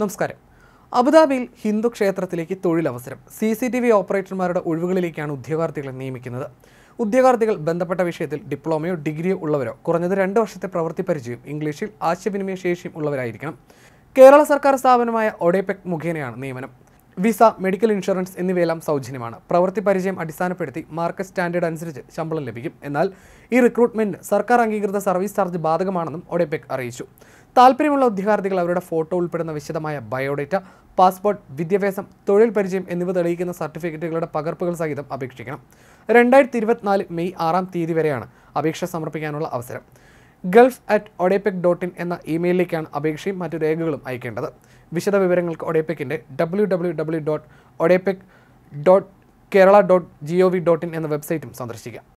നമസ്കാരം അബുദാബിയിൽ ഹിന്ദു ക്ഷേത്രത്തിലേക്ക് തൊഴിലവസരം സി സി ടി വി ഓപ്പറേറ്റർമാരുടെ ഒഴിവുകളിലേക്കാണ് ഉദ്യോഗാർത്ഥികളെ നിയമിക്കുന്നത് ഉദ്യോഗാർത്ഥികൾ ബന്ധപ്പെട്ട വിഷയത്തിൽ ഡിപ്ലോമയോ ഡിഗ്രിയോ ഉള്ളവരോ കുറഞ്ഞത് രണ്ട് വർഷത്തെ പ്രവൃത്തി പരിചയം ഇംഗ്ലീഷിൽ ആശയവിനിമയ ശേഷിയും ഉള്ളവരായിരിക്കണം കേരള സർക്കാർ സ്ഥാപനമായ ഒഡേപെക് മുഖേനയാണ് നിയമനം വിസ മെഡിക്കൽ ഇൻഷുറൻസ് എന്നിവയെല്ലാം സൗജന്യമാണ് പ്രവൃത്തി പരിചയം അടിസ്ഥാനപ്പെടുത്തി മാർക്കറ്റ് സ്റ്റാൻഡേർഡ് അനുസരിച്ച് ശമ്പളം ലഭിക്കും എന്നാൽ ഈ റിക്രൂട്ട്മെന്റ് സർക്കാർ അംഗീകൃത സർവീസ് ചാർജ് ബാധകമാണെന്നും ഒഡേപെക് അറിയിച്ചു താല്പര്യമുള്ള ഉദ്യോഗാർത്ഥികൾ അവരുടെ ഫോട്ടോ ഉൾപ്പെടുന്ന വിശദമായ ബയോഡേറ്റ പാസ്പോർട്ട് വിദ്യാഭ്യാസം തൊഴിൽ പരിചയം എന്നിവ തെളിയിക്കുന്ന സർട്ടിഫിക്കറ്റുകളുടെ പകർപ്പുകൾ സഹിതം അപേക്ഷിക്കണം രണ്ടായിരത്തി ഇരുപത്തിനാല് മെയ് ആറാം തീയതി വരെയാണ് അപേക്ഷ സമർപ്പിക്കാനുള്ള അവസരം gulf at ODEPC dot in എന്ന ഇമെയിലിലേക്കാണ് അപേക്ഷയും മറ്റു രേഖകളും അയക്കേണ്ടത് വിശദ വിവരങ്ങൾക്ക് ഒഡേപെക്കിൻ്റെ W W W dot ODEPC dot Kerala dot G O V dot in എന്ന വെബ്സൈറ്റും സന്ദർശിക്കാം